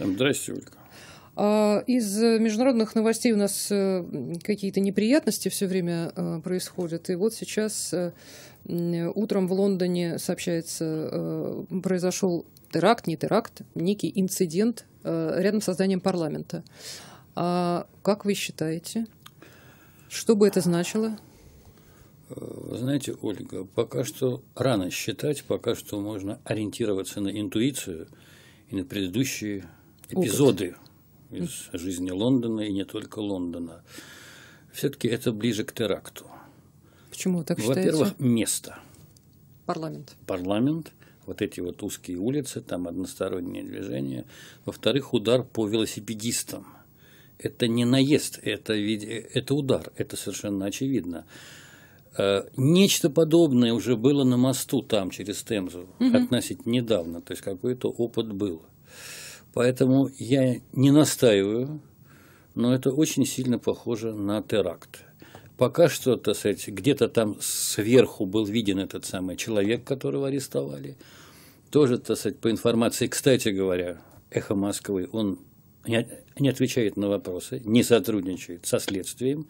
Здравствуйте, Ольга. А, из международных новостей у нас э, какие-то неприятности все время э, происходят. И вот сейчас э, утром в Лондоне сообщается, произошел теракт, не теракт, некий инцидент рядом с созданием парламента. А как вы считаете, что бы это значило? Знаете, Ольга, пока что рано считать, пока что можно ориентироваться на интуицию – и на предыдущие эпизоды Опыт. из жизни Лондона и не только Лондона. Все-таки это ближе к теракту. Почему так считаете? Во-первых, место. Парламент. Парламент. Вот эти вот узкие улицы, там одностороннее движение. Во-вторых, удар по велосипедистам. Это не наезд, это, э, это удар, это совершенно очевидно. Э, нечто подобное уже было на мосту там через Темзу угу. относительно недавно, то есть какой-то опыт был. Поэтому я не настаиваю, но это очень сильно похоже на теракт. Пока что, так сказать, где-то там сверху был виден этот самый человек, которого арестовали. Тоже, так сказать, по информации, кстати говоря, «Эхо Москвы», он не отвечает на вопросы, не сотрудничает со следствием.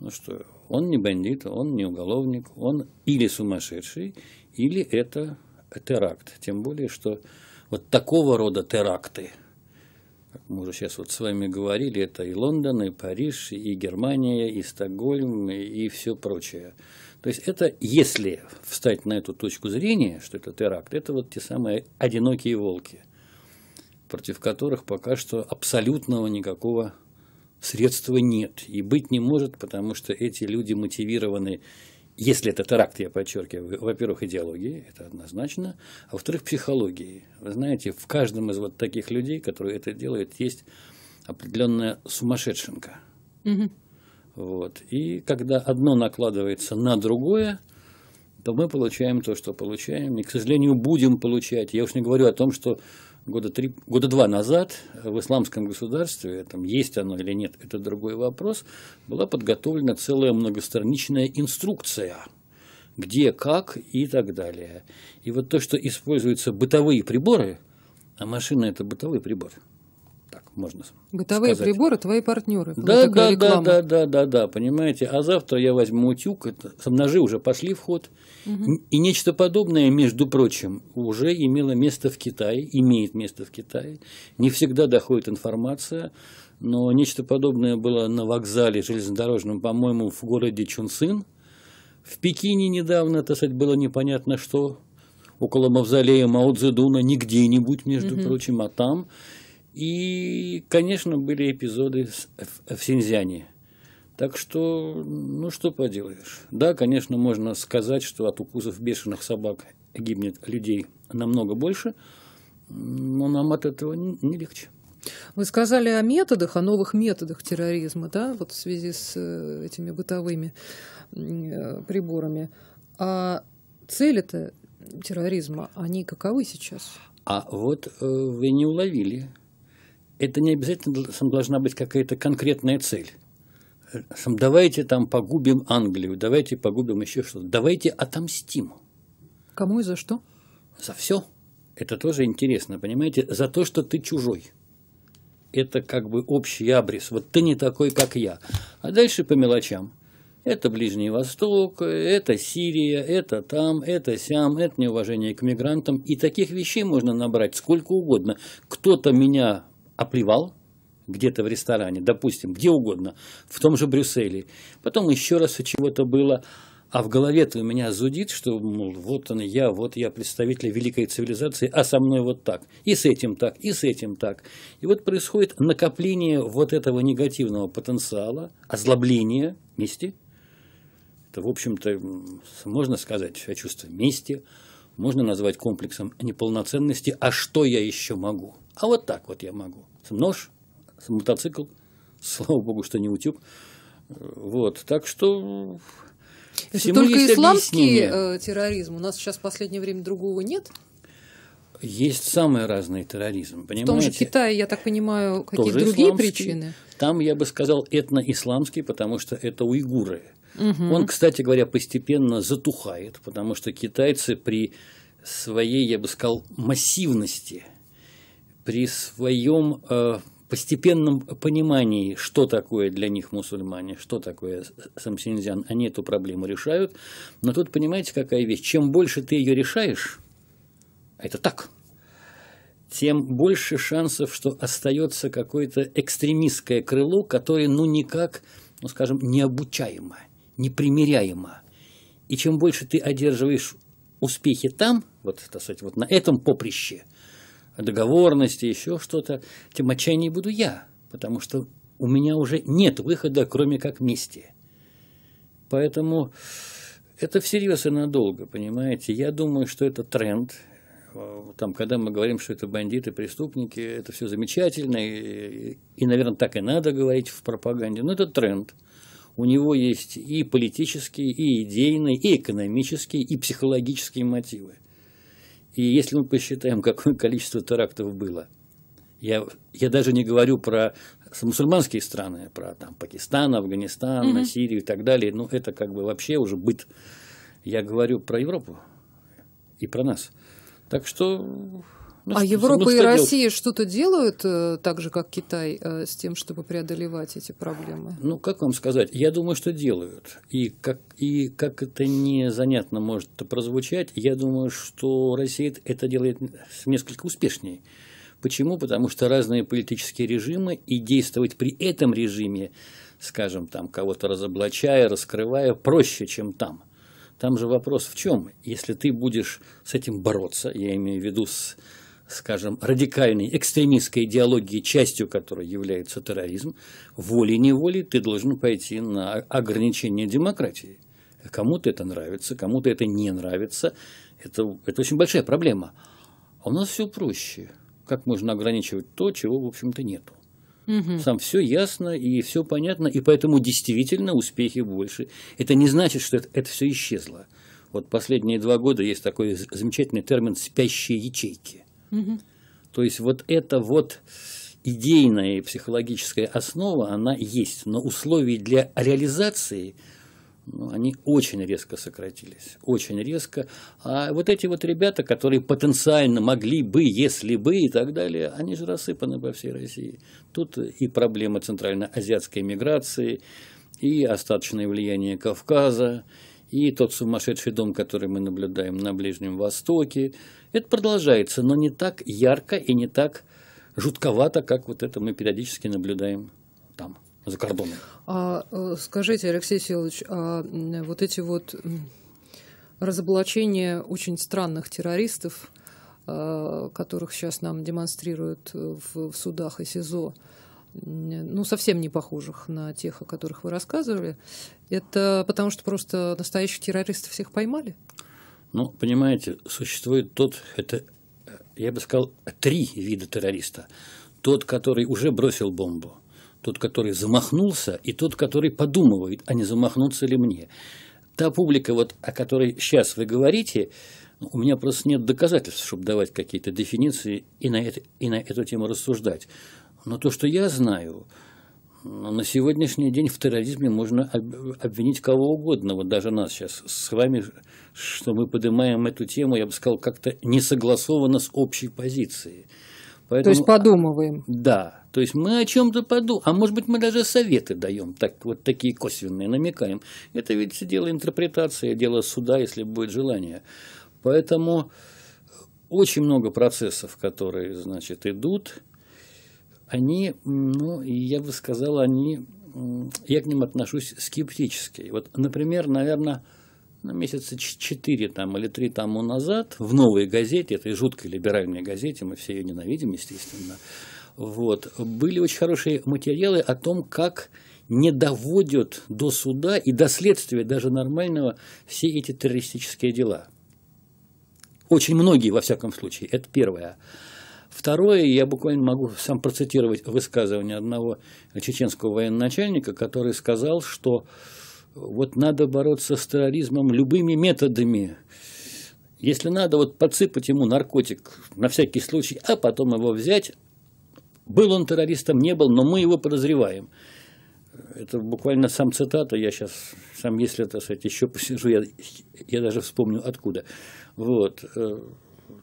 Ну что, он не бандит, он не уголовник, он или сумасшедший, или это теракт. Тем более, что вот такого рода теракты. Как мы уже сейчас вот с вами говорили, это и Лондон, и Париж, и Германия, и Стокгольм, и все прочее. То есть это, если встать на эту точку зрения, что это теракт, это вот те самые одинокие волки, против которых пока что абсолютного никакого средства нет и быть не может, потому что эти люди мотивированы если это теракт, я подчеркиваю, во-первых, идеологии, это однозначно, а во-вторых, психологии. Вы знаете, в каждом из вот таких людей, которые это делают, есть определенная сумасшедшенка. Угу. Вот. И когда одно накладывается на другое, то мы получаем то, что получаем, и, к сожалению, будем получать. Я уж не говорю о том, что года, три, года два назад в исламском государстве, там, есть оно или нет, это другой вопрос, была подготовлена целая многостраничная инструкция, где, как и так далее. И вот то, что используются бытовые приборы, а машина – это бытовой прибор – можно Бытовые сказать. приборы твои партнеры. Да, да, да, да, да, да, да, понимаете. А завтра я возьму утюг, это, ножи уже пошли в ход. Угу. И нечто подобное, между прочим, уже имело место в Китае, имеет место в Китае. Не всегда доходит информация, но нечто подобное было на вокзале железнодорожном, по-моему, в городе Чунцин. В Пекине недавно, так сказать, было непонятно что, около мавзолея Мао Цзэдуна, не где-нибудь, между угу. прочим, а там и, конечно, были эпизоды в Синьцзяне. Так что, ну что поделаешь. Да, конечно, можно сказать, что от укусов бешеных собак гибнет людей намного больше, но нам от этого не легче. Вы сказали о методах, о новых методах терроризма, да, вот в связи с э, этими бытовыми э, приборами. А цели-то терроризма, они каковы сейчас? А вот э, вы не уловили это не обязательно должна быть какая-то конкретная цель. Давайте там погубим Англию, давайте погубим еще что-то. Давайте отомстим. Кому и за что? За все. Это тоже интересно, понимаете? За то, что ты чужой. Это как бы общий абрис. Вот ты не такой, как я. А дальше по мелочам. Это Ближний Восток, это Сирия, это там, это сям, это неуважение к мигрантам. И таких вещей можно набрать сколько угодно. Кто-то меня оплевал а где-то в ресторане, допустим, где угодно, в том же Брюсселе. Потом еще раз чего-то было, а в голове-то у меня зудит, что, мол, вот он я, вот я представитель великой цивилизации, а со мной вот так, и с этим так, и с этим так. И вот происходит накопление вот этого негативного потенциала, озлобление, мести. Это, в общем-то, можно сказать о чувстве мести, можно назвать комплексом неполноценности, а что я еще могу – а вот так вот я могу. Нож, мотоцикл, слава богу, что не утюг. Вот, так что... Это только исламский э, терроризм. У нас сейчас в последнее время другого нет? Есть самый разный терроризм, понимаете? В том же Китае, я так понимаю, какие-то другие исламский. причины. Там, я бы сказал, этно-исламский, потому что это уйгуры. Угу. Он, кстати говоря, постепенно затухает, потому что китайцы при своей, я бы сказал, массивности – при своем э, постепенном понимании, что такое для них мусульмане, что такое самсинзян, они эту проблему решают. Но тут понимаете, какая вещь? Чем больше ты ее решаешь, это так, тем больше шансов, что остается какое-то экстремистское крыло, которое ну никак, ну скажем, необучаемо, непримиряемо. И чем больше ты одерживаешь успехи там, вот, так сказать, вот на этом поприще – договорности, еще что-то, тем отчаяннее буду я, потому что у меня уже нет выхода, кроме как мести. Поэтому это всерьез и надолго, понимаете. Я думаю, что это тренд. Э, там, когда мы говорим, что это бандиты, преступники, это все замечательно, и, и, наверное, так и надо говорить в пропаганде, но это тренд. У него есть и политические, и идейные, и экономические, и психологические мотивы. И если мы посчитаем, какое количество терактов было, я, я даже не говорю про мусульманские страны, про там, Пакистан, Афганистан, Mm -hmm. Сирию и так далее, ну это как бы вообще уже быт. Я говорю про Европу и про нас. Так что ну, а Европа ну, и Россия что-то делают, э, так же как Китай, э, с тем, чтобы преодолевать эти проблемы? Ну, как вам сказать, я думаю, что делают. И как, и как это незанятно может прозвучать, я думаю, что Россия это делает несколько успешнее. Почему? Потому что разные политические режимы и действовать при этом режиме, скажем, там кого-то разоблачая, раскрывая, проще, чем там. Там же вопрос в чем? Если ты будешь с этим бороться, я имею в виду с скажем, радикальной экстремистской идеологии, частью которой является терроризм, волей-неволей ты должен пойти на ограничение демократии. Кому-то это нравится, кому-то это не нравится. Это, это очень большая проблема. А у нас все проще. Как можно ограничивать то, чего, в общем-то, нету? Угу. Там все ясно и все понятно, и поэтому действительно успехи больше. Это не значит, что это, это все исчезло. Вот последние два года есть такой замечательный термин «спящие ячейки». Угу. То есть вот эта вот идейная и психологическая основа, она есть, но условий для реализации ну, они очень резко сократились, очень резко. А вот эти вот ребята, которые потенциально могли бы, если бы и так далее, они же рассыпаны по всей России. Тут и проблема центральноазиатской миграции, и остаточное влияние Кавказа, и тот сумасшедший дом, который мы наблюдаем на Ближнем Востоке. Это продолжается, но не так ярко и не так жутковато, как вот это мы периодически наблюдаем там, за кордоном. А э, скажите, Алексей Силович, а вот эти вот разоблачения очень странных террористов, а, которых сейчас нам демонстрируют в судах и СИЗО, ну, совсем не похожих на тех, о которых вы рассказывали. Это потому, что просто настоящих террористов всех поймали? Ну, понимаете, существует тот, это, я бы сказал, три вида террориста. Тот, который уже бросил бомбу, тот, который замахнулся, и тот, который подумывает, а не замахнуться ли мне. Та публика, вот, о которой сейчас вы говорите, ну, у меня просто нет доказательств, чтобы давать какие-то дефиниции и на, это, и на эту тему рассуждать. Но то, что я знаю, на сегодняшний день в терроризме можно обвинить кого угодно, вот даже нас сейчас с вами, что мы поднимаем эту тему, я бы сказал, как-то не согласовано с общей позицией. Поэтому, то есть а, подумываем. Да, то есть мы о чем-то подумаем, а может быть мы даже советы даем, так, вот такие косвенные намекаем. Это ведь дело интерпретации, дело суда, если будет желание. Поэтому очень много процессов, которые, значит, идут, они, ну, я бы сказал, они, я к ним отношусь скептически. Вот, например, наверное, на ну, месяца четыре там или три тому назад в «Новой газете», этой жуткой либеральной газете, мы все ее ненавидим, естественно, вот, были очень хорошие материалы о том, как не доводят до суда и до следствия даже нормального все эти террористические дела. Очень многие, во всяком случае, это первое. Второе, я буквально могу сам процитировать высказывание одного чеченского военачальника, который сказал, что вот надо бороться с терроризмом любыми методами. Если надо, вот подсыпать ему наркотик на всякий случай, а потом его взять. Был он террористом, не был, но мы его подозреваем. Это буквально сам цитата, я сейчас, сам если, это сказать, еще посижу, я, я даже вспомню откуда. Вот. Э,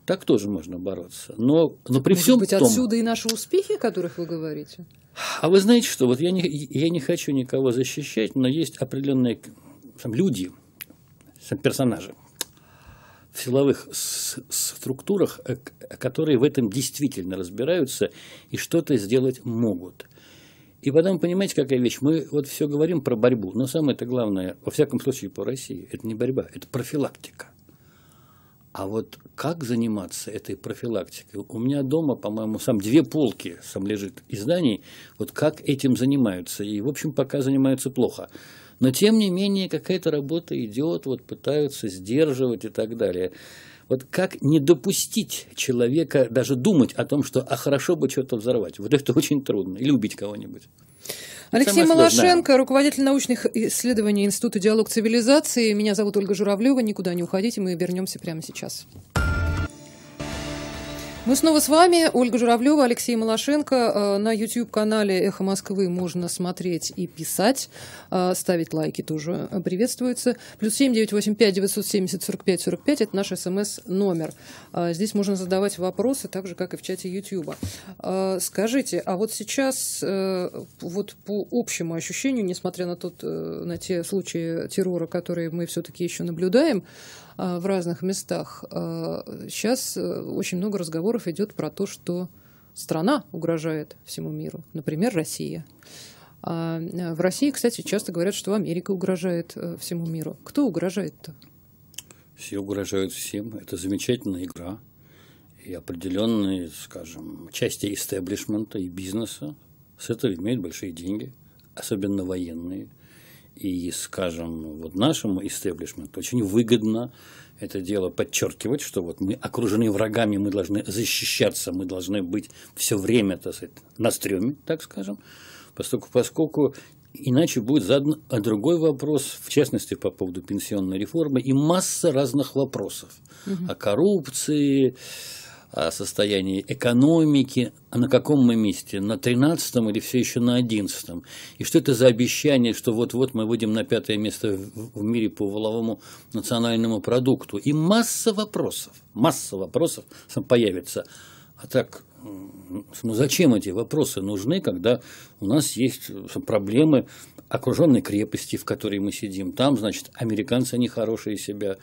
так тоже можно бороться. Но, но при Может всем быть, том... отсюда и наши успехи, о которых вы говорите? А вы знаете что, вот я не, я не хочу никого защищать, но есть определенные там, люди, персонажи в силовых структурах, э, которые в этом действительно разбираются и что-то сделать могут. И потом, понимаете, какая вещь? Мы вот все говорим про борьбу, но самое-то главное, во всяком случае, по России, это не борьба, это профилактика. А вот как заниматься этой профилактикой? У меня дома, по-моему, сам две полки сам лежит изданий. Вот как этим занимаются? И, в общем, пока занимаются плохо. Но, тем не менее, какая-то работа идет, вот пытаются сдерживать и так далее. Вот как не допустить человека даже думать о том, что а хорошо бы что-то взорвать? Вот это очень трудно. Или убить кого-нибудь. Алексей Самое Малашенко, сложное. руководитель научных исследований Института диалог цивилизации. Меня зовут Ольга Журавлева. Никуда не уходите, мы вернемся прямо сейчас. Мы снова с вами. Ольга Журавлева, Алексей Малашенко. Э, на YouTube-канале «Эхо Москвы» можно смотреть и писать. Э, ставить лайки тоже приветствуется. Плюс семь девять восемь пять девятьсот семьдесят сорок пять сорок пять – это наш смс-номер. Э, здесь можно задавать вопросы, так же, как и в чате YouTube. Скажите, а вот сейчас, вот по общему ощущению, несмотря на, тот, на те случаи террора, которые мы все-таки еще наблюдаем, Э, в разных местах. Сейчас э, э, очень много разговоров идет про то, что страна угрожает всему миру, например, Россия. А, в России, кстати, часто говорят, что Америка угрожает всему миру. Кто угрожает-то? Все угрожают всем. Это замечательная игра. И определенные, скажем, части истеблишмента и бизнеса с этого имеют большие деньги, особенно военные – и, скажем, вот нашему истеблишменту очень выгодно это дело подчеркивать, что вот мы окружены врагами, мы должны защищаться, мы должны быть все время, так сказать, на стреме, так скажем, поскольку, поскольку иначе будет задан другой вопрос, в частности, по поводу пенсионной реформы, и масса разных вопросов угу. о коррупции, о состоянии экономики, а на каком мы месте, на 13 или все еще на 11 -м? И что это за обещание, что вот-вот мы выйдем на пятое место в мире по воловому национальному продукту? И масса вопросов, масса вопросов появится. А так, ну зачем эти вопросы нужны, когда у нас есть э, проблемы окруженной крепости, в которой мы сидим. Там, значит, американцы нехорошие себя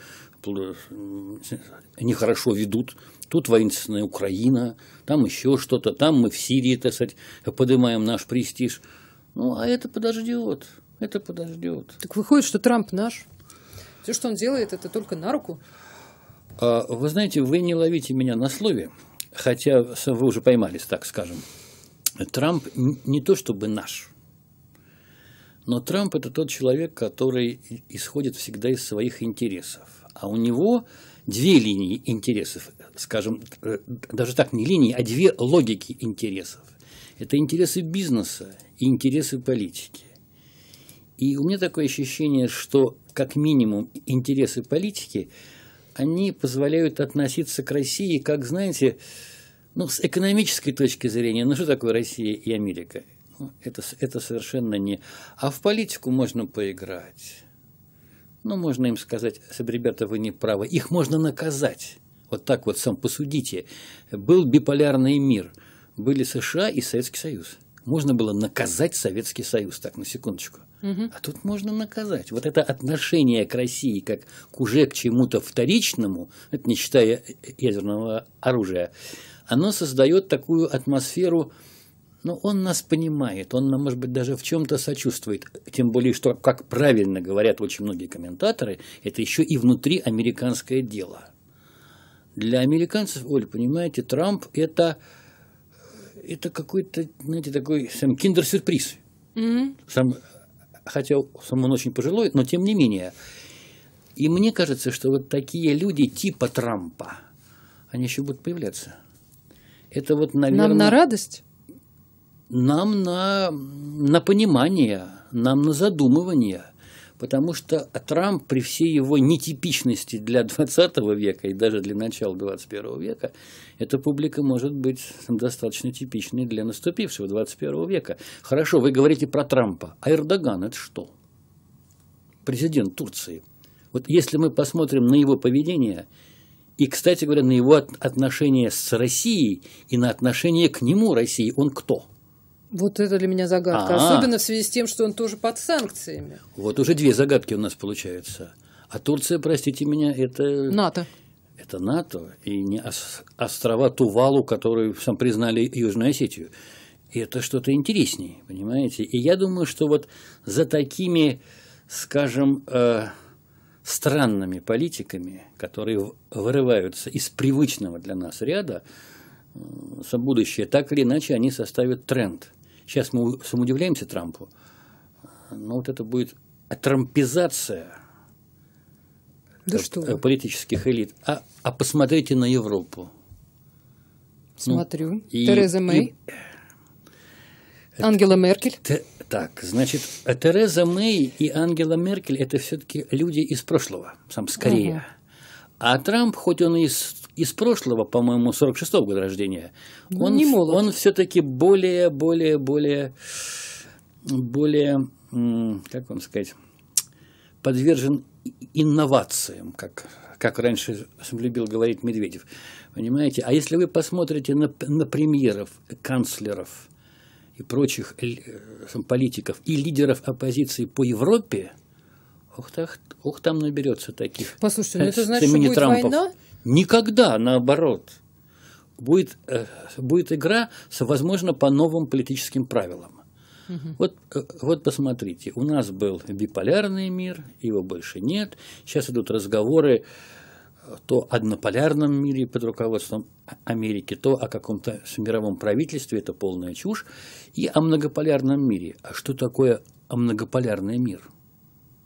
нехорошо ведут, тут воинственная Украина, там еще что-то, там мы в Сирии, так сказать, поднимаем наш престиж. Ну, а это подождет, это подождет. Так выходит, что Трамп наш. Все, что он делает, это только на руку. А, вы знаете, вы не ловите меня на слове, хотя вы уже поймались, так скажем. Трамп не то чтобы наш, но Трамп – это тот человек, который исходит всегда из своих интересов а у него две линии интересов, скажем, э, даже так не линии, а две логики интересов. Это интересы бизнеса и интересы политики. И у меня такое ощущение, что как минимум интересы политики, они позволяют относиться к России как, знаете, ну, с экономической точки зрения, ну что такое Россия и Америка? Ну, это, это совершенно не... А в политику можно поиграть ну, можно им сказать, ребята, вы не правы. Их можно наказать. Вот так вот сам посудите. Был биполярный мир. Были США и Советский Союз. Можно было наказать Советский Союз, так, на секундочку. Угу. А тут можно наказать. Вот это отношение к России как к уже к чему-то вторичному, это не считая ядерного оружия, оно создает такую атмосферу но он нас понимает, он нам, может быть, даже в чем-то сочувствует. Тем более, что, как правильно говорят очень многие комментаторы, это еще и внутри американское дело. Для американцев, Оль, понимаете, Трамп – это, это какой-то, знаете, такой сам киндер-сюрприз. Mm-hmm. хотя сам он очень пожилой, но тем не менее. И мне кажется, что вот такие люди типа Трампа, они еще будут появляться. Это вот, наверное... Нам на радость? нам на, на понимание, нам на задумывание. Потому что Трамп при всей его нетипичности для 20 века и даже для начала 21 века, эта публика может быть достаточно типичной для наступившего 21 века. Хорошо, вы говорите про Трампа. А Эрдоган это что? Президент Турции. Вот если мы посмотрим на его поведение, и, кстати говоря, на его отношение с Россией и на отношение к нему России, он кто? Вот это для меня загадка. А-а-а. Особенно в связи с тем, что он тоже под санкциями. Вот уже две загадки у нас получаются. А Турция, простите меня, это... НАТО. Это НАТО и не острова Тувалу, которые сам признали Южную Осетию. И это что-то интереснее, понимаете? И я думаю, что вот за такими, скажем, э, странными политиками, которые вырываются из привычного для нас ряда, э, будущее, так или иначе они составят тренд – Сейчас мы самоудивляемся Трампу, но вот это будет трампизация да что политических элит. А, а посмотрите на Европу. Ну, Смотрю. Ну, и, Тереза Мэй. И, Ангела Меркель. Т, так, значит, Тереза Мэй и Ангела Меркель это все-таки люди из прошлого, сам скорее. Угу. А Трамп, хоть он из из прошлого, по-моему, 46-го года рождения. Ну, он, не молод. Он все-таки более, более, более, более, как вам сказать, подвержен инновациям, как, как раньше любил говорить Медведев. Понимаете? А если вы посмотрите на, на премьеров, канцлеров и прочих э, политиков и лидеров оппозиции по Европе, ух, так, ух там наберется таких. Послушайте, ну это значит, что будет Трампов. война? Никогда, наоборот, будет, э, будет игра, с, возможно, по новым политическим правилам. Угу. Вот, э, вот посмотрите, у нас был биполярный мир, его больше нет. Сейчас идут разговоры то о однополярном мире под руководством Америки, то о каком-то мировом правительстве, это полная чушь, и о многополярном мире. А что такое многополярный мир?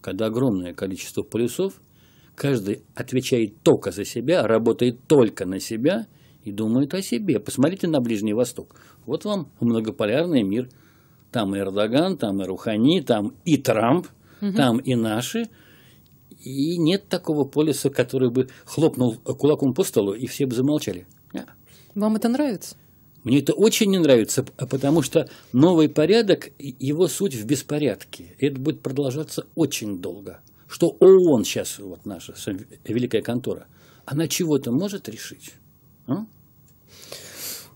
Когда огромное количество полюсов – Каждый отвечает только за себя, работает только на себя и думает о себе. Посмотрите на Ближний Восток. Вот вам многополярный мир. Там и Эрдоган, там и Рухани, там и Трамп, угу. там и наши. И нет такого полиса, который бы хлопнул кулаком по столу, и все бы замолчали. А. Вам это нравится? Мне это очень не нравится, потому что новый порядок, его суть в беспорядке. Это будет продолжаться очень долго что ООН сейчас, вот наша великая контора, она чего-то может решить? А?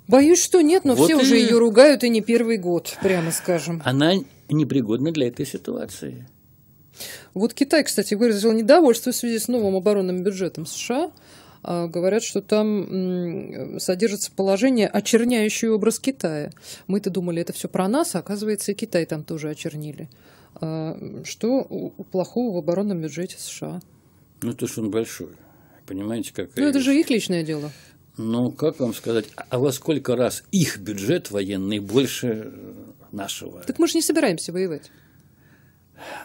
Боюсь, что нет, но вот все и... уже ее ругают и не первый год, прямо скажем. Она непригодна для этой ситуации. Вот Китай, кстати, выразил недовольство в связи с новым оборонным бюджетом США. А говорят, что там содержится положение, очерняющее образ Китая. Мы-то думали, это все про нас, а оказывается, и Китай там тоже очернили. А, что плохого в оборонном бюджете США? Ну, то, что он большой. Понимаете, как... Ну, это же их личное дело. Ну, как вам сказать, а во сколько раз их бюджет военный больше э, нашего? Так мы же не собираемся воевать.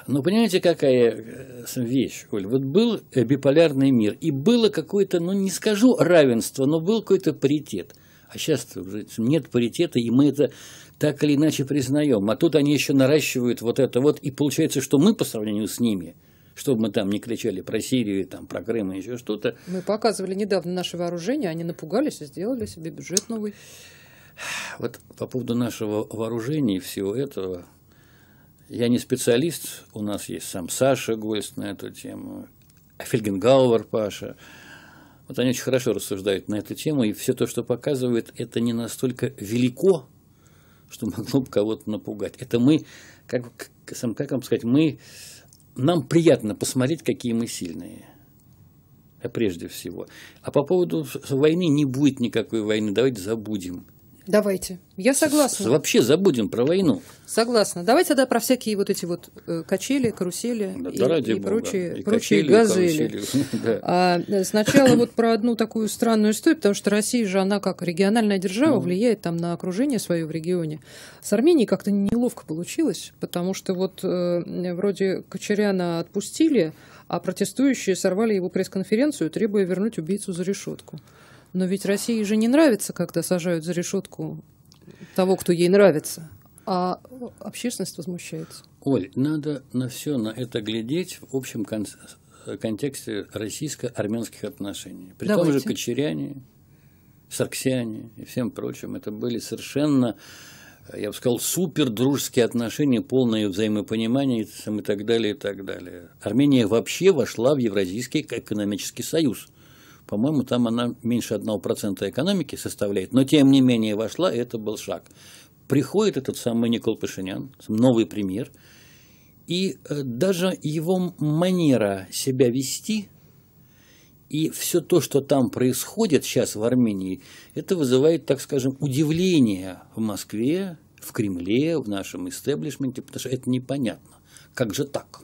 Ну, понимаете, какая э, вещь, Оль? Вот был э, биполярный мир, и было какое-то, ну, не скажу равенство, но был какой-то паритет. А сейчас нет паритета, и мы это так или иначе признаем. А тут они еще наращивают вот это вот, и получается, что мы по сравнению с ними – чтобы мы там не кричали про Сирию, там, про Крым и еще что-то. Мы показывали недавно наше вооружение, они напугались и сделали себе бюджет новый. Вот по поводу нашего вооружения и всего этого, я не специалист, у нас есть сам Саша Гольц на эту тему, Фельгенгауэр Паша – вот они очень хорошо рассуждают на эту тему, и все то, что показывают, это не настолько велико, что могло бы кого-то напугать. Это мы, как, как вам сказать, мы, нам приятно посмотреть, какие мы сильные а прежде всего. А по поводу войны не будет никакой войны, давайте забудем. Давайте. Я согласна. С, вообще забудем про войну. Согласна. Давайте тогда про всякие вот эти вот э, качели, карусели да, и, ради и Бога. прочие, и прочие качели, газели. Карусели. А, э, сначала вот про одну такую странную историю, потому что Россия же, она как региональная держава, mm. влияет там на окружение свое в регионе. С Арменией как-то неловко получилось, потому что вот э, вроде Кочеряна отпустили, а протестующие сорвали его пресс-конференцию, требуя вернуть убийцу за решетку. Но ведь России же не нравится, когда сажают за решетку того, кто ей нравится. А общественность возмущается. Оль, надо на все на это глядеть в общем кон- контексте российско-армянских отношений. При Давайте. том же Кочеряне, Сарксиане и всем прочим, это были совершенно, я бы сказал, супер дружеские отношения, полное взаимопонимание и так далее, и так далее. Армения вообще вошла в Евразийский экономический союз – по-моему, там она меньше 1% экономики составляет, но тем не менее вошла, и это был шаг. Приходит этот самый Никол Пашинян, новый премьер, и э, даже его манера себя вести и все то, что там происходит сейчас в Армении, это вызывает, так скажем, удивление в Москве, в Кремле, в нашем истеблишменте, потому что это непонятно. Как же так?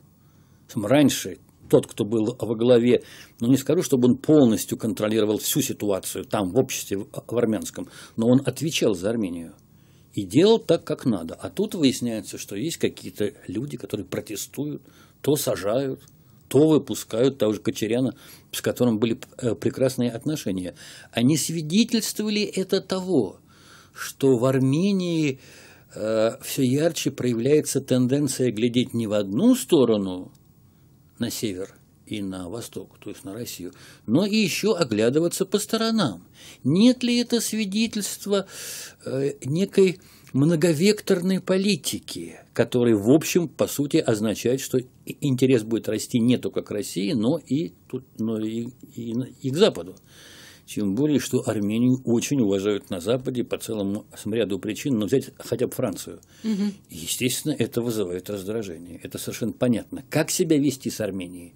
Раньше тот, кто был во главе, но не скажу, чтобы он полностью контролировал всю ситуацию там, в обществе, в армянском, но он отвечал за Армению и делал так, как надо. А тут выясняется, что есть какие-то люди, которые протестуют, то сажают, то выпускают того же Кочеряна, с которым были э, прекрасные отношения. Они свидетельствовали это того, что в Армении э, все ярче проявляется тенденция глядеть не в одну сторону, на север и на восток, то есть на Россию, но и еще оглядываться по сторонам. Нет ли это свидетельства э, некой многовекторной политики, которая, в общем, по сути, означает, что интерес будет расти не только к России, но и, тут, но и, и, и к Западу. Тем более, что Армению очень уважают на Западе по целому ряду причин, но взять хотя бы Францию. Угу. Естественно, это вызывает раздражение. Это совершенно понятно. Как себя вести с Арменией?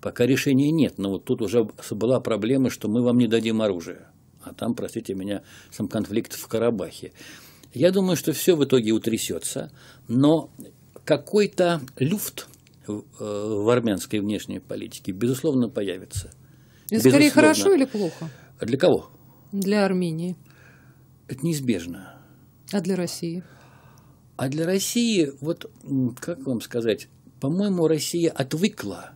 Пока решения нет, но вот тут уже была проблема, что мы вам не дадим оружие. А там, простите меня, сам конфликт в Карабахе. Я думаю, что все в итоге утрясется, но какой-то люфт э, в армянской внешней политике, безусловно, появится. Это безусловно. скорее хорошо или плохо? А для кого? Для Армении. Это неизбежно. А для России? А для России, вот как вам сказать, по-моему, Россия отвыкла,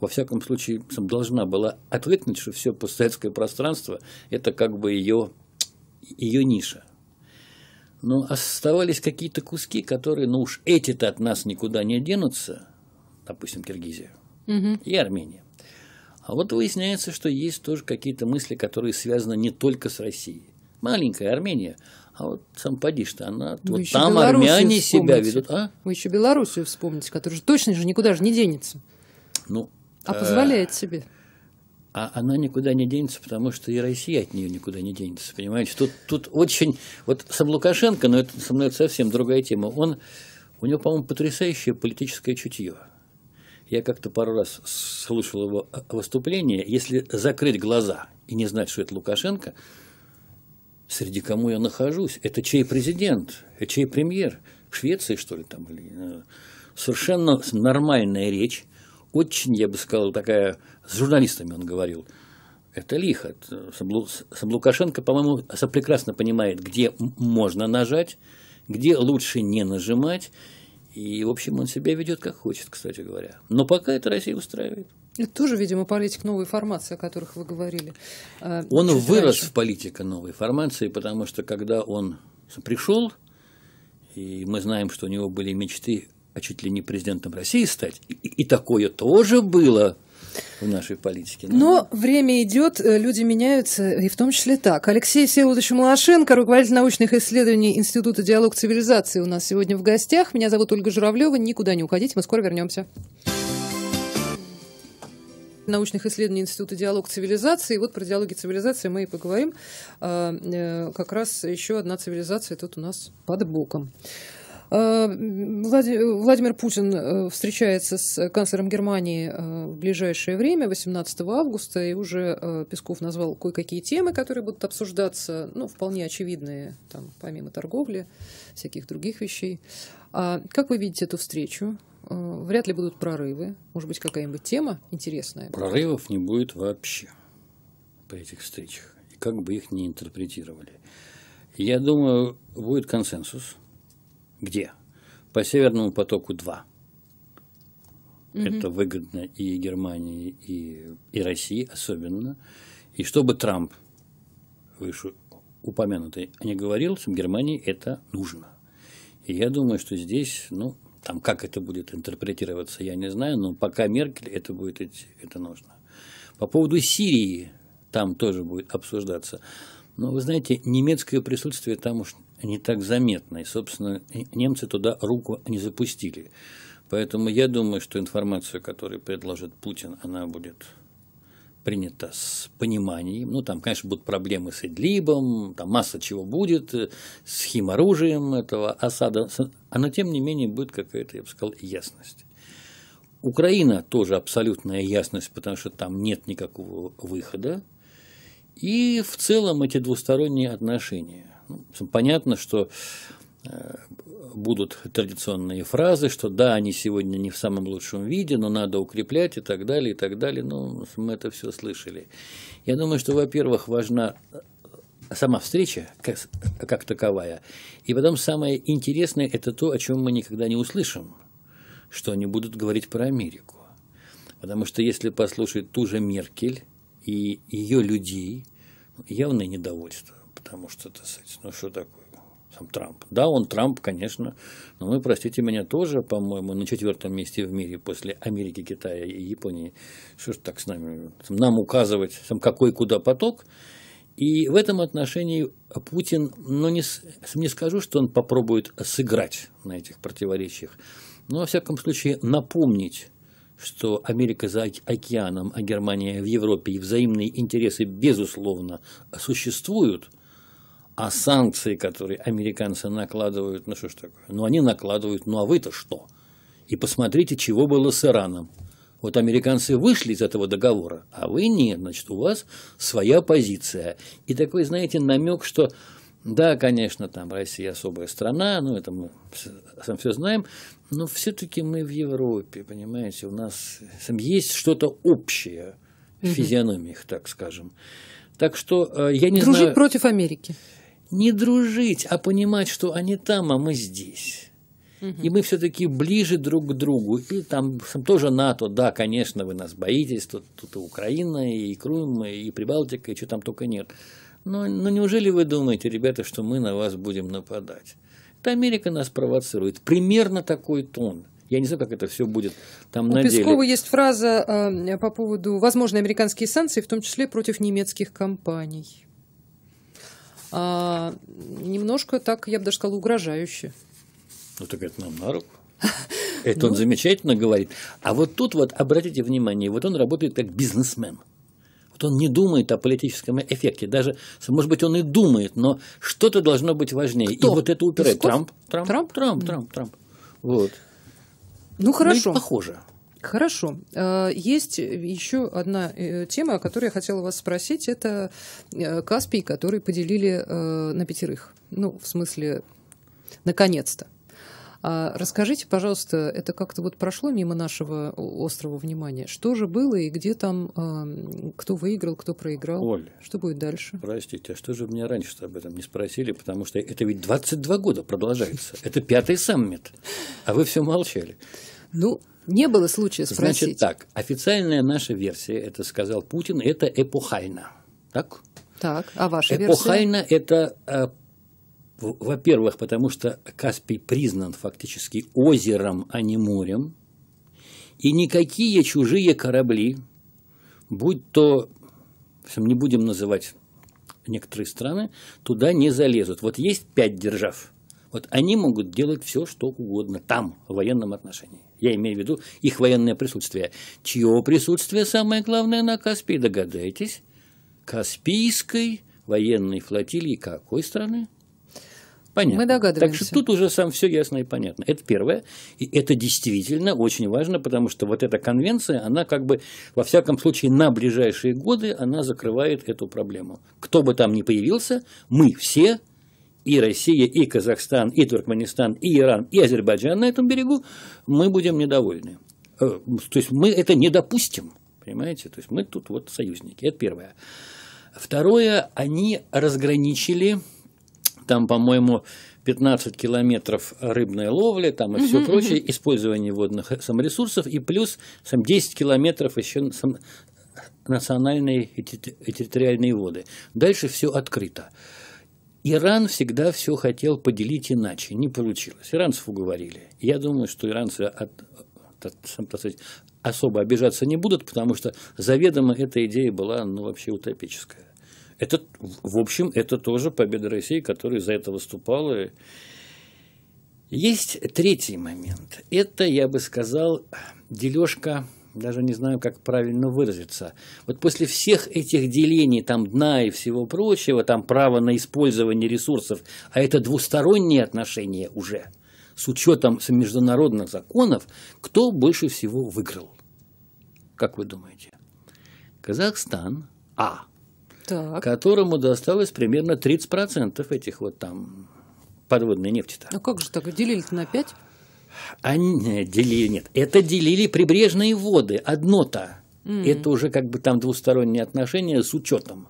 во всяком случае, должна была отвыкнуть, что все постсоветское пространство – это как бы ее, ее ниша. Но оставались какие-то куски, которые, ну уж эти-то от нас никуда не денутся, допустим, Киргизия угу. и Армения. А вот выясняется, что есть тоже какие-то мысли, которые связаны не только с Россией. Маленькая Армения, а вот сам поди, что она, Вы вот там Белоруссию армяне вспомните. себя ведут. А? Вы еще Белоруссию вспомните, которая же точно же никуда же не денется. Ну, а э, позволяет себе. А она никуда не денется, потому что и Россия от нее никуда не денется, понимаете? Тут, тут очень... Вот сам Лукашенко, но это со мной совсем другая тема, он, у него, по-моему, потрясающее политическое чутье. Я как-то пару раз слушал его выступление. Если закрыть глаза и не знать, что это Лукашенко, среди кому я нахожусь, это чей президент, э, чей премьер, в Швеции, что ли, там, или, э, совершенно нормальная речь, очень, я бы сказал, такая, с журналистами он говорил, это лихо. Э, Сам Лукашенко, по-моему, прекрасно понимает, где можно нажать, где лучше не нажимать, и, в общем, он себя ведет как хочет, кстати говоря. Но пока это Россия устраивает. Это тоже, видимо, политик новой формации, о которых вы говорили. А, он Чуть вырос раньше. в политика новой формации, потому что когда он пришел, и мы знаем, что у него были мечты а чуть ли не президентом России стать, и, и такое тоже было – в нашей политике. Но, Но время идет, э, люди меняются, и в том числе так. Алексей Всеволодович Малашенко, руководитель научных исследований Института диалог цивилизации у нас сегодня в гостях. Меня зовут Ольга Журавлева. Никуда не уходите, мы скоро вернемся научных исследований Института диалог цивилизации. И вот про диалоги цивилизации мы и поговорим. А, э, как раз еще одна цивилизация тут у нас под боком. Э, Владимир Путин э, встречается с канцлером Германии э, в ближайшее время, 18 августа, и уже Песков назвал кое-какие темы, которые будут обсуждаться, ну, вполне очевидные, там, помимо торговли, всяких других вещей. А как вы видите эту встречу? Вряд ли будут прорывы. Может быть, какая-нибудь тема интересная? Прорывов не будет вообще по этих встречах. И как бы их ни интерпретировали. Я думаю, будет консенсус – где? По Северному потоку 2. Угу. Это выгодно и Германии, и, и России особенно. И чтобы Трамп, выше упомянутый, не говорил, что Германии это нужно. И я думаю, что здесь, ну, там как это будет интерпретироваться, я не знаю, но пока Меркель это будет это нужно. По поводу Сирии, там тоже будет обсуждаться. Но вы знаете, немецкое присутствие там уж не так заметно, и, собственно, немцы туда руку не запустили. Поэтому я думаю, что информацию, которую предложит Путин, она будет принято с пониманием. Ну, там, конечно, будут проблемы с Идлибом, там масса чего будет, с химоружием этого осада, а но тем не менее будет какая-то, я бы сказал, ясность. Украина тоже абсолютная ясность, потому что там нет никакого выхода, и в целом эти двусторонние отношения. Ну, понятно, что э, будут традиционные фразы, что да, они сегодня не в самом лучшем виде, но надо укреплять и так далее, и так далее. Ну, мы это все слышали. Я думаю, что, во-первых, важна э, сама встреча как, как таковая, и потом самое интересное – это то, о чем мы никогда не услышим, что они будут говорить про Америку. Потому что если послушать ту же Меркель, и ее людей ну, явное недовольство, потому что, так сказать, ну что такое? Сам Трамп. Да, он Трамп, конечно, но мы, простите меня, тоже, по-моему, на четвертом месте в мире после Америки, Китая и Японии. Что ж так с нами? Нам указывать, там какой куда поток. И в этом отношении Путин, ну не, не скажу, что он попробует сыграть на этих противоречиях, но во всяком случае напомнить что Америка за океаном, а Германия в Европе, и взаимные интересы, безусловно, существуют, а санкции, которые американцы накладывают, ну что ж такое, ну они накладывают, ну а вы-то что? И посмотрите, чего было с Ираном. Вот американцы вышли из этого договора, а вы нет, значит, у вас своя позиция. И такой, знаете, намек, что да, конечно, там Россия особая страна, ну это мы сам все знаем, но все-таки мы в Европе, понимаете, у нас есть что-то общее в физиономиях, так скажем. Так что э, я не Дружить знаю... Дружить против Америки. Не дружить, а понимать, что они там, а мы здесь. И мы все-таки ближе друг к другу. И там тоже НАТО, да, конечно, вы нас боитесь, тут, тут и Украина, и Крым, и Прибалтика, и что там только нет. Но, но ну, неужели вы думаете, ребята, что мы на вас будем нападать? то Америка нас провоцирует. Примерно такой тон. Я не знаю, как это все будет там У на Пескова деле. есть фраза э, по поводу возможной американские санкции, в том числе против немецких компаний. А, немножко так, я бы даже сказала, угрожающе. Ну так это нам на руку. Это он ну. замечательно говорит. А вот тут вот, обратите внимание, вот он работает как бизнесмен. Вот он не думает о политическом эффекте. Даже, может быть, он и думает, но что-то должно быть важнее. Кто? И вот это упирает. Трамп, Трамп, Трамп, Трамп, Трамп, Трамп. Вот. Ну хорошо. Ну, похоже. Хорошо. Э, есть еще одна э, тема, о которой я хотела вас спросить. Это э, Каспий, который поделили на пятерых. Ну, в смысле, наконец-то. А расскажите, пожалуйста, это как-то вот прошло мимо нашего острова внимания. Что же было и где там, кто выиграл, кто проиграл? Оль, что будет дальше? Простите, а что же меня раньше об этом не спросили? Потому что это ведь 22 года продолжается. Это пятый саммит. А вы все молчали. Ну, не было случая спросить. Значит так, официальная наша версия, это сказал Путин, это эпохально. Так? Так, а ваша Эпохально версия? Эпохально – это а, во-первых, потому что Каспий признан фактически озером, а не морем, и никакие чужие корабли, будь то, не будем называть некоторые страны, туда не залезут. Вот есть пять держав, вот они могут делать все, что угодно там, в военном отношении. Я имею в виду их военное присутствие. Чье присутствие самое главное на Каспии, догадайтесь? Каспийской военной флотилии какой страны? Понятно. Мы догадываемся. Так что тут уже сам все ясно и понятно. Это первое. И это действительно очень важно, потому что вот эта конвенция, она как бы, во всяком случае, на ближайшие годы, она закрывает эту проблему. Кто бы там ни появился, мы все и Россия, и Казахстан, и Туркменистан, и Иран, и Азербайджан на этом берегу, мы будем недовольны. Э, то есть мы это не допустим, понимаете? То есть мы тут вот союзники. Это первое. Второе, они разграничили там, по-моему, 15 километров рыбной ловли, там и все прочее, использование водных э, саморесурсов, и плюс там, 10 километров еще национальные и территориальные воды. Дальше все открыто. Иран всегда все хотел поделить иначе, не получилось. Иранцев уговорили. Я думаю, что иранцы от, так сказать, особо обижаться не будут, потому что заведомо эта идея была ну, вообще утопическая. Это, в общем, это тоже победа России, которая за это выступала. Есть третий момент. Это, я бы сказал, дележка, даже не знаю, как правильно выразиться. Вот после всех этих делений, там, дна и всего прочего, там, право на использование ресурсов, а это двусторонние отношения уже, с учетом международных законов, кто больше всего выиграл? Как вы думаете? Казахстан, а – так. которому досталось примерно 30% этих вот там подводной нефти-то. А как же так? Делили-то на 5? Они а, делили, нет, это делили прибрежные воды, одно-то. Mm. -hmm. Это уже как бы там двусторонние отношения с учетом.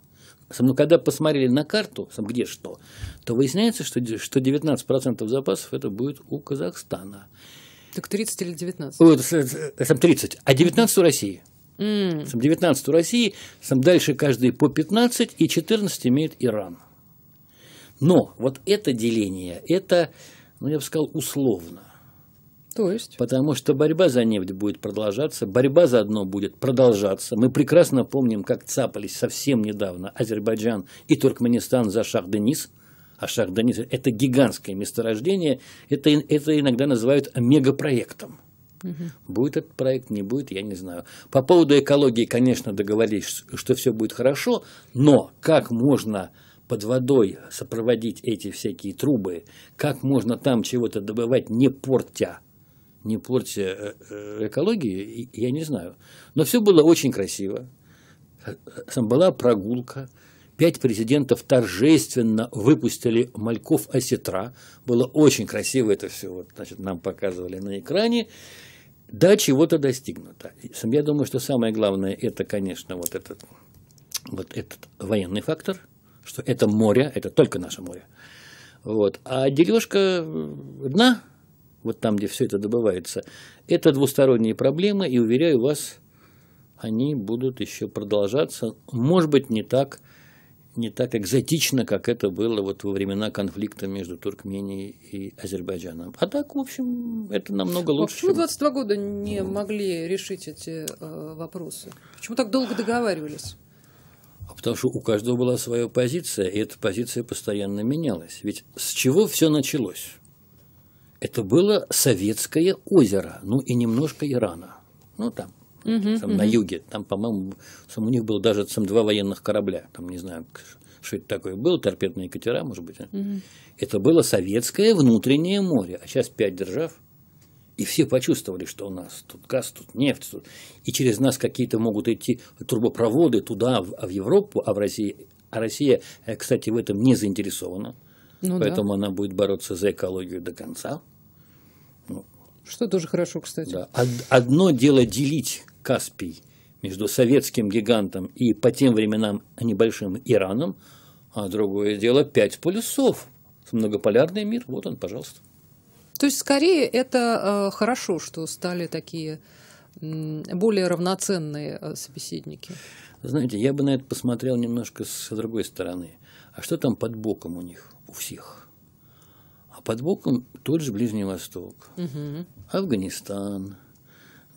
Но когда посмотрели на карту, где что, то выясняется, что 19% запасов это будет у Казахстана. Так 30 или 19? 30, а 19 у России. Mm. Сам 19 у России, сам дальше каждый по 15 и 14 имеет Иран. Но вот это деление, это, ну, я бы сказал, условно. То есть? Потому что борьба за нефть будет продолжаться, борьба за одно будет продолжаться. Мы прекрасно помним, как цапались совсем недавно Азербайджан и Туркменистан за Шах-Денис. А Шах-Денис – это гигантское месторождение, это, это иногда называют мегапроектом. Угу. Будет этот проект, не будет, я не знаю. По поводу экологии, конечно, договорились, что все будет хорошо, но как можно под водой сопроводить эти всякие трубы, как можно там чего-то добывать, не портя, не портя э, э, экологию, я не знаю. Но все было очень красиво. Была прогулка, пять президентов торжественно выпустили мальков осетра. Было очень красиво это все, вот, значит, нам показывали на экране. Да, чего-то достигнуто. Я думаю, что самое главное – это, конечно, вот этот, вот этот военный фактор, что это море, это только наше море. Вот. А дележка дна, вот там, где все это добывается, это двусторонние проблемы, и, уверяю вас, они будут еще продолжаться, может быть, не так не так экзотично, как это было вот во времена конфликта между Туркменией и Азербайджаном. А так, в общем, это намного лучше. А почему чем... 22 года не ну... могли решить эти э, вопросы? Почему так долго договаривались? А Потому что у каждого была своя позиция, и эта позиция постоянно менялась. Ведь с чего все началось? Это было советское озеро, ну и немножко Ирана. Ну там, угу, там угу. на юге. Там, по-моему, у них было даже там, два военных корабля. Там, не знаю, что это такое было, торпедные катера, может быть. Угу. Это было советское внутреннее море. А сейчас пять держав. И все почувствовали, что у нас тут газ, тут нефть, тут... и через нас какие-то могут идти трубопроводы туда, в, а в Европу, а в России. А Россия, э, кстати, в этом не заинтересована. Ну, поэтому да. она будет бороться за экологию до конца. Ну. Что тоже хорошо, кстати. Да. Одно дело делить Каспий между советским гигантом и по тем временам небольшим Ираном, а другое дело пять полюсов. Многополярный мир, вот он, пожалуйста. То есть, скорее, это э, хорошо, что стали такие э, более равноценные э, собеседники. Знаете, я бы на это посмотрел немножко с другой стороны. А что там под боком у них, у всех? А под боком тот же Ближний Восток, угу. Афганистан,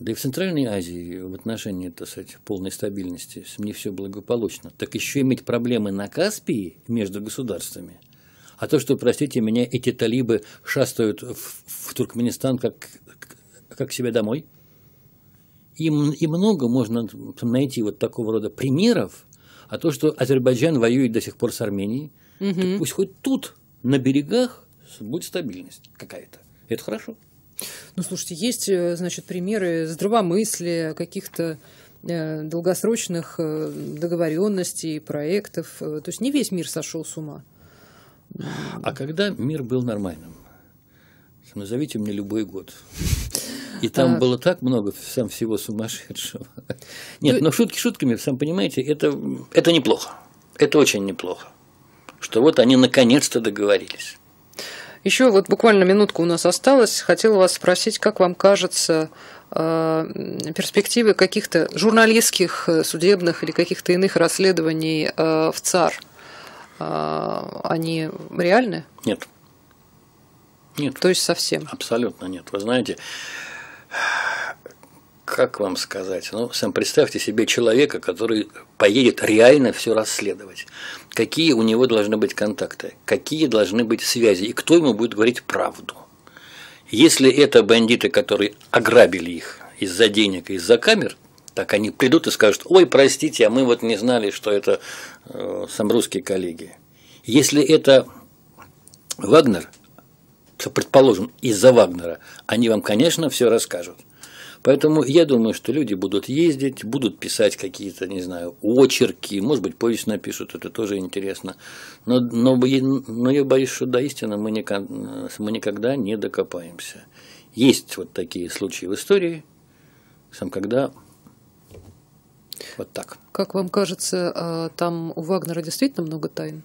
да и в Центральной Азии в отношении, так сказать, полной стабильности не все благополучно. Так еще иметь проблемы на Каспии между государствами. А то, что, простите меня, эти талибы шастают в, в Туркменистан как, как себя домой. И, и много можно найти вот такого рода примеров, а то, что Азербайджан воюет до сих пор с Арменией, угу. пусть хоть тут, на берегах, будет стабильность какая-то. Это хорошо. Ну, слушайте, есть, э, значит, примеры здравомыслия, каких-то э, долгосрочных э, договоренностей, проектов. То есть не весь мир сошел с ума. А когда мир был нормальным? Назовите мне любой год. И там а... было так много сам всего сумасшедшего. Ну Нет, но шутки шутками, сам понимаете, это, это неплохо. Это очень неплохо. Что вот они наконец-то договорились. Еще вот буквально минутка у нас осталась. Хотела вас спросить, как вам кажется, э, перспективы каких-то журналистских, э, судебных или каких-то иных расследований э, в ЦАР, они реальны? Нет. Нет. То есть совсем? Абсолютно нет. Вы знаете, как вам сказать, ну, сам представьте себе человека, который поедет реально все расследовать. Какие у него должны быть контакты, какие должны быть связи, и кто ему будет говорить правду. Если это бандиты, которые ограбили их из-за денег, из-за камер, так они придут и скажут, ой, простите, а мы вот не знали, что это э, самрусские коллеги. Если это Вагнер, то, предположим, из-за Вагнера, они вам, конечно, все расскажут. Поэтому я думаю, что люди будут ездить, будут писать какие-то, не знаю, очерки, может быть, повесть напишут, это тоже интересно. Но, но, но я боюсь, что до истины мы, мы никогда не докопаемся. Есть вот такие случаи в истории, сам когда вот так. Как вам кажется, а, там у Вагнера действительно много тайн?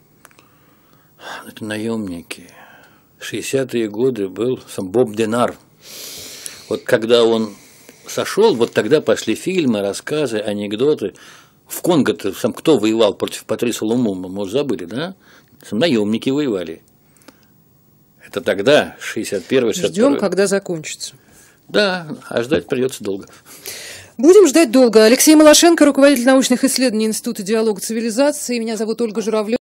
Это наемники. 60-е годы был сам Боб Динар. Вот когда он сошел, вот тогда пошли фильмы, рассказы, анекдоты. В Конго-то сам кто воевал против Патриса Лумумба, может, забыли, да? Наемники воевали. Это тогда, 61 62 Ждем, когда закончится. Да, а ждать придется долго. Будем ждать долго. Алексей Малашенко, руководитель научных исследований Института диалога цивилизации. Меня зовут Ольга Журавлева.